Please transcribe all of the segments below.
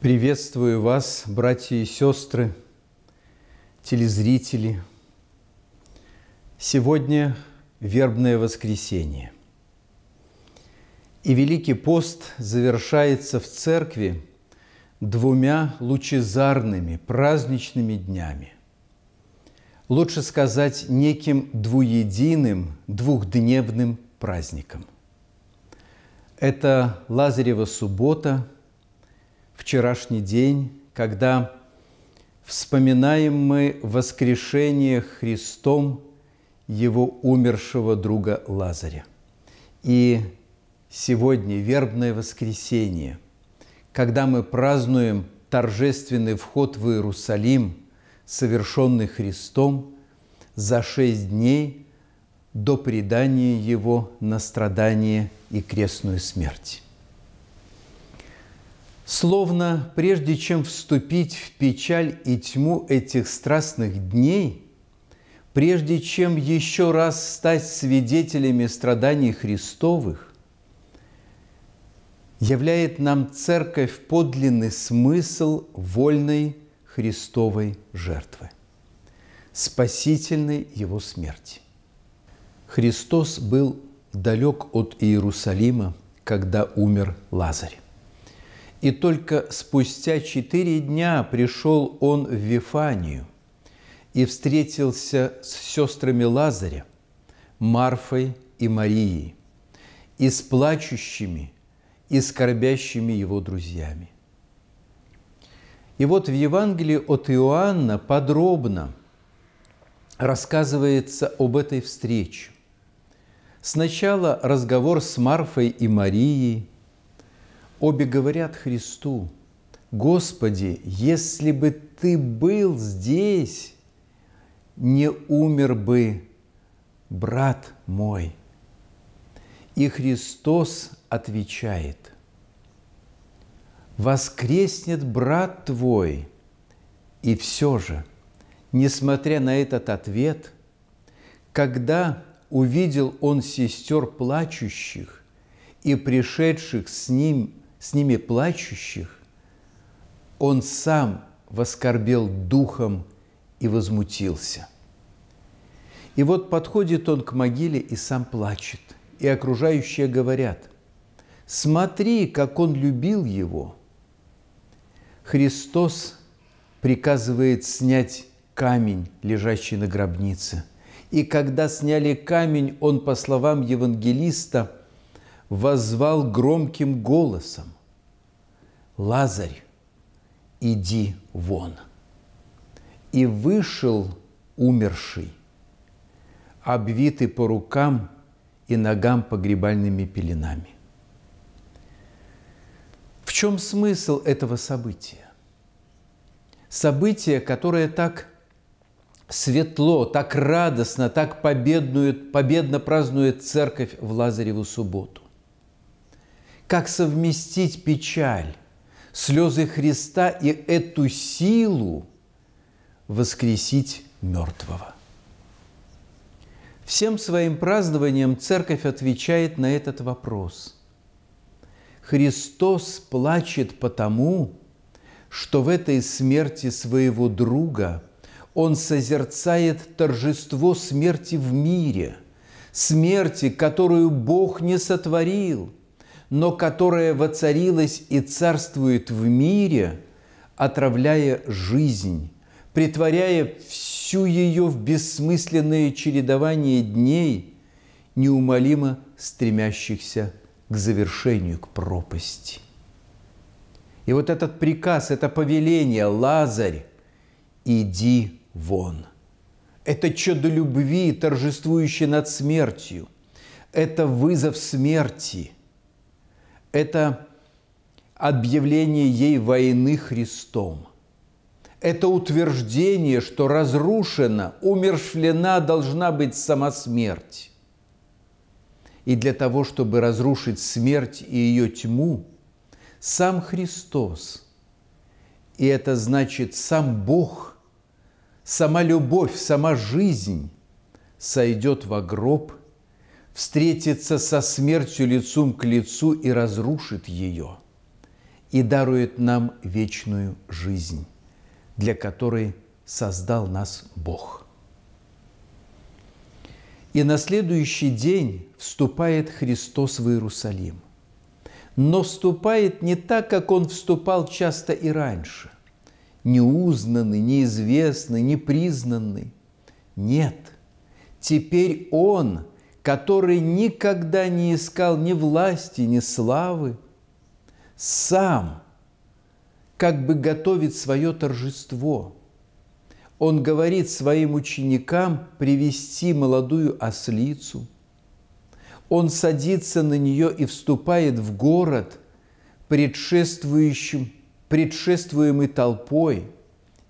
Приветствую вас, братья и сестры, телезрители. Сегодня вербное воскресенье. И Великий пост завершается в церкви двумя лучезарными праздничными днями. Лучше сказать неким двуединым двухдневным праздником. Это Лазарева суббота – вчерашний день, когда вспоминаем мы воскрешение Христом его умершего друга Лазаря. И сегодня вербное воскресенье, когда мы празднуем торжественный вход в Иерусалим, совершенный Христом за шесть дней до предания Его на страдание и крестную смерть. Словно прежде чем вступить в печаль и тьму этих страстных дней, прежде чем еще раз стать свидетелями страданий Христовых, являет нам Церковь подлинный смысл вольной Христовой жертвы, спасительной Его смерти. Христос был далек от Иерусалима, когда умер Лазарь и только спустя четыре дня пришел он в Вифанию и встретился с сестрами Лазаря, Марфой и Марией, и с плачущими, и скорбящими его друзьями. И вот в Евангелии от Иоанна подробно рассказывается об этой встрече. Сначала разговор с Марфой и Марией – Обе говорят Христу, «Господи, если бы Ты был здесь, не умер бы брат мой». И Христос отвечает, «Воскреснет брат твой». И все же, несмотря на этот ответ, когда увидел он сестер плачущих и пришедших с ним с ними плачущих, он сам воскорбел духом и возмутился. И вот подходит он к могиле и сам плачет, и окружающие говорят, «Смотри, как он любил его!» Христос приказывает снять камень, лежащий на гробнице. И когда сняли камень, он, по словам евангелиста, возвал громким голосом, «Лазарь, иди вон!» И вышел умерший, обвитый по рукам и ногам погребальными пеленами. В чем смысл этого события? Событие, которое так светло, так радостно, так победную, победно празднует церковь в Лазареву субботу. Как совместить печаль, слезы Христа и эту силу воскресить мертвого? Всем своим празднованием Церковь отвечает на этот вопрос. Христос плачет потому, что в этой смерти своего друга он созерцает торжество смерти в мире, смерти, которую Бог не сотворил, но которая воцарилась и царствует в мире, отравляя жизнь, притворяя всю ее в бессмысленное чередование дней, неумолимо стремящихся к завершению, к пропасти. И вот этот приказ, это повеление «Лазарь, иди вон». Это чудо любви, торжествующее над смертью. Это вызов смерти –– это объявление ей войны Христом. Это утверждение, что разрушена, умершлена должна быть сама смерть. И для того, чтобы разрушить смерть и ее тьму, сам Христос, и это значит сам Бог, сама любовь, сама жизнь сойдет во гроб – встретится со смертью лицом к лицу и разрушит ее, и дарует нам вечную жизнь, для которой создал нас Бог. И на следующий день вступает Христос в Иерусалим. Но вступает не так, как он вступал часто и раньше. Неузнанный, неизвестный, непризнанный. Нет, теперь он – который никогда не искал ни власти, ни славы, сам как бы готовит свое торжество. Он говорит своим ученикам привести молодую ослицу. Он садится на нее и вступает в город, предшествующим, предшествуемый толпой,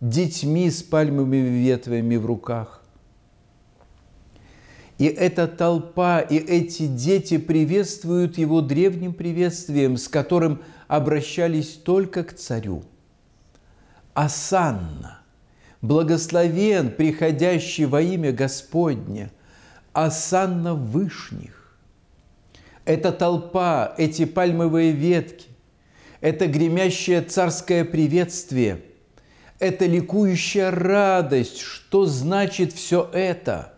детьми с пальмовыми ветвями в руках. И эта толпа, и эти дети приветствуют его древним приветствием, с которым обращались только к царю. «Асанна! Благословен, приходящий во имя Господне! Асанна Вышних!» Эта толпа, эти пальмовые ветки, это гремящее царское приветствие, это ликующая радость, что значит все это –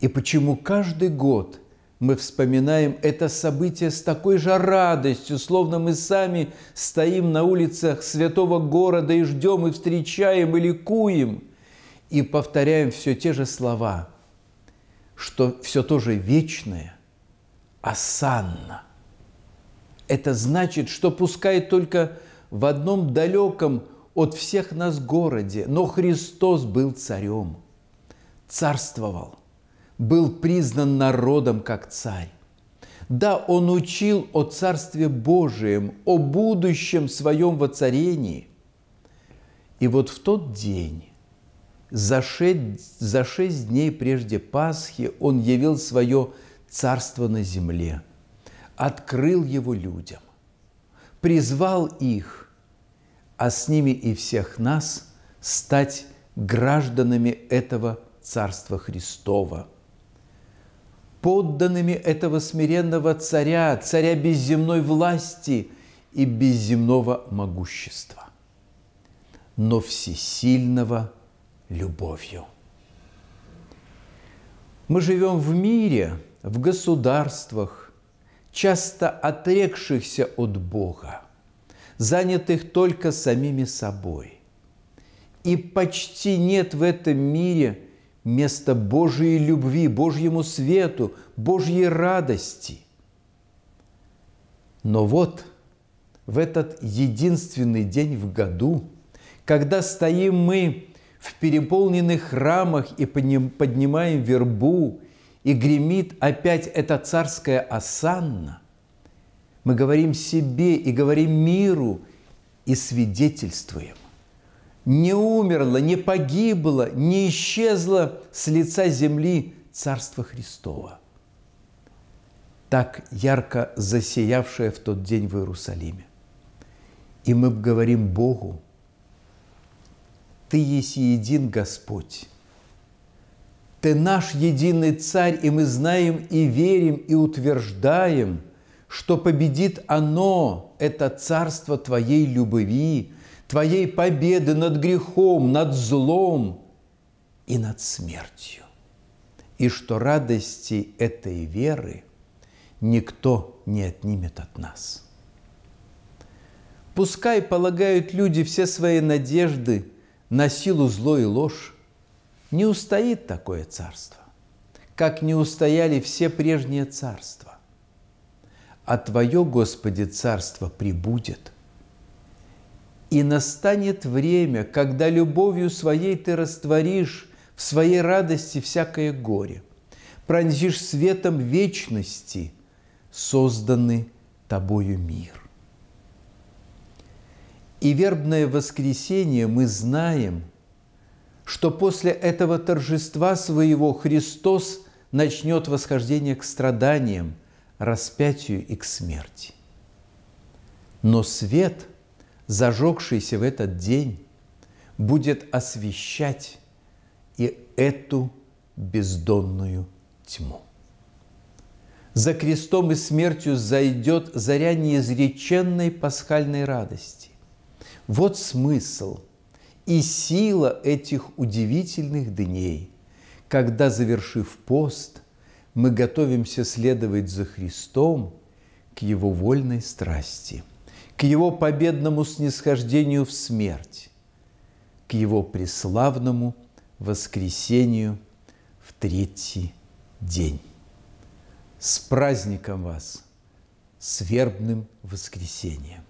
и почему каждый год мы вспоминаем это событие с такой же радостью, словно мы сами стоим на улицах святого города и ждем, и встречаем, и ликуем, и повторяем все те же слова, что все то же вечное – осанна. Это значит, что пускай только в одном далеком от всех нас городе, но Христос был царем, царствовал – был признан народом как царь. Да, он учил о Царстве Божием, о будущем своем воцарении. И вот в тот день, за шесть, за шесть дней прежде Пасхи, он явил свое царство на земле, открыл его людям, призвал их, а с ними и всех нас стать гражданами этого Царства Христова – подданными этого смиренного царя, царя безземной власти и безземного могущества, но всесильного любовью. Мы живем в мире, в государствах, часто отрекшихся от Бога, занятых только самими собой. И почти нет в этом мире – место Божьей любви, Божьему свету, Божьей радости. Но вот в этот единственный день в году, когда стоим мы в переполненных храмах и поднимаем вербу, и гремит опять эта царская осанна, мы говорим себе и говорим миру и свидетельствуем не умерло, не погибло, не исчезло с лица земли Царство Христово, так ярко засиявшее в тот день в Иерусалиме. И мы говорим Богу, Ты есть един Господь, Ты наш единый Царь, и мы знаем и верим и утверждаем, что победит оно, это царство Твоей любви – Твоей победы над грехом, над злом и над смертью. И что радости этой веры никто не отнимет от нас. Пускай полагают люди все свои надежды на силу зло и ложь, не устоит такое царство, как не устояли все прежние царства. А Твое, Господи, царство прибудет – и настанет время, когда любовью своей ты растворишь в своей радости всякое горе, пронзишь светом вечности созданный тобою мир. И вербное воскресенье мы знаем, что после этого торжества своего Христос начнет восхождение к страданиям, распятию и к смерти. Но свет – зажегшийся в этот день, будет освещать и эту бездонную тьму. За крестом и смертью зайдет заря неизреченной пасхальной радости. Вот смысл и сила этих удивительных дней, когда, завершив пост, мы готовимся следовать за Христом к Его вольной страсти – к Его победному снисхождению в смерть, к Его преславному воскресению в третий день. С праздником вас, с вербным воскресением!